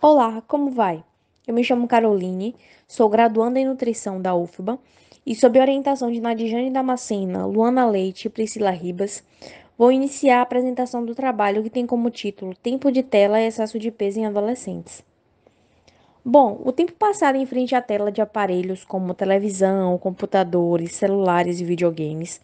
Olá, como vai? Eu me chamo Caroline, sou graduanda em nutrição da UFBA e, sob orientação de Nadijane Damascena, Luana Leite e Priscila Ribas, vou iniciar a apresentação do trabalho que tem como título Tempo de tela e excesso de peso em adolescentes. Bom, o tempo passado em frente à tela de aparelhos como televisão, computadores, celulares e videogames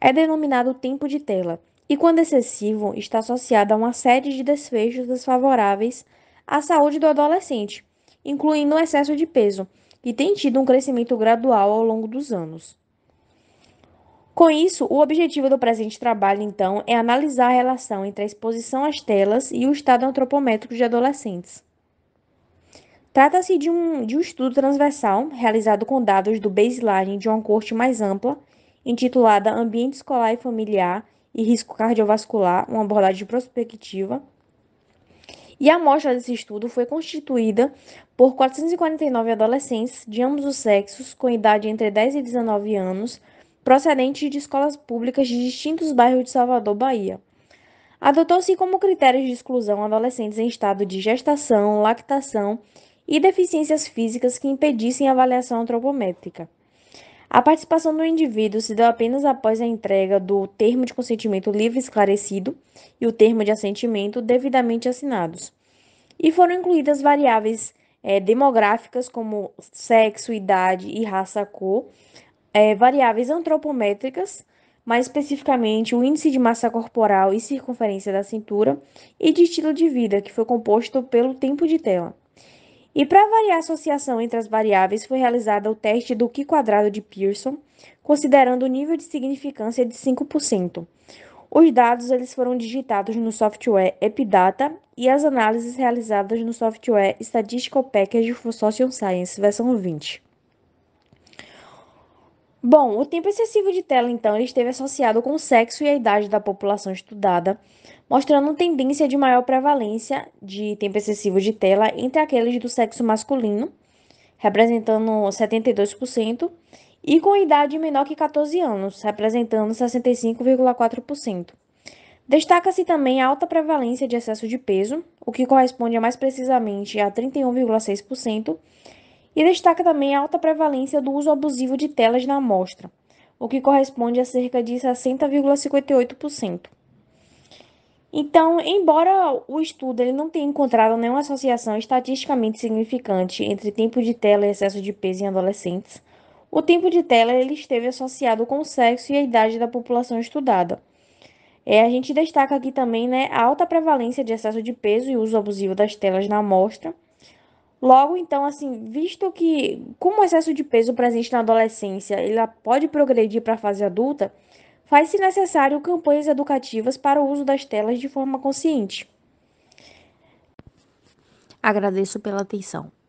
é denominado tempo de tela e, quando excessivo, está associado a uma série de desfechos desfavoráveis à saúde do adolescente, incluindo o excesso de peso, e tem tido um crescimento gradual ao longo dos anos. Com isso, o objetivo do presente trabalho, então, é analisar a relação entre a exposição às telas e o estado antropométrico de adolescentes. Trata-se de um, de um estudo transversal realizado com dados do baseline de uma corte mais ampla, intitulada Ambiente Escolar e Familiar e Risco Cardiovascular, uma abordagem prospectiva, e a amostra desse estudo foi constituída por 449 adolescentes de ambos os sexos, com idade entre 10 e 19 anos, procedentes de escolas públicas de distintos bairros de Salvador, Bahia. Adotou-se como critérios de exclusão adolescentes em estado de gestação, lactação e deficiências físicas que impedissem a avaliação antropométrica. A participação do indivíduo se deu apenas após a entrega do termo de consentimento livre esclarecido e o termo de assentimento devidamente assinados. E foram incluídas variáveis é, demográficas como sexo, idade e raça, cor, é, variáveis antropométricas, mais especificamente o índice de massa corporal e circunferência da cintura, e de estilo de vida, que foi composto pelo tempo de tela. E para avaliar a associação entre as variáveis, foi realizado o teste do Q quadrado de Pearson, considerando o nível de significância de 5%. Os dados eles foram digitados no software Epidata e as análises realizadas no software Statistical Package for Social Science, versão 20. Bom, o tempo excessivo de tela, então, ele esteve associado com o sexo e a idade da população estudada, mostrando uma tendência de maior prevalência de tempo excessivo de tela entre aqueles do sexo masculino, representando 72%, e com idade menor que 14 anos, representando 65,4%. Destaca-se também a alta prevalência de excesso de peso, o que corresponde a mais precisamente a 31,6%, e destaca também a alta prevalência do uso abusivo de telas na amostra, o que corresponde a cerca de 60,58%. Então, embora o estudo ele não tenha encontrado nenhuma associação estatisticamente significante entre tempo de tela e excesso de peso em adolescentes, o tempo de tela ele esteve associado com o sexo e a idade da população estudada. É, a gente destaca aqui também né, a alta prevalência de excesso de peso e uso abusivo das telas na amostra, Logo, então, assim, visto que como o excesso de peso presente na adolescência, ela pode progredir para a fase adulta, faz-se necessário campanhas educativas para o uso das telas de forma consciente. Agradeço pela atenção.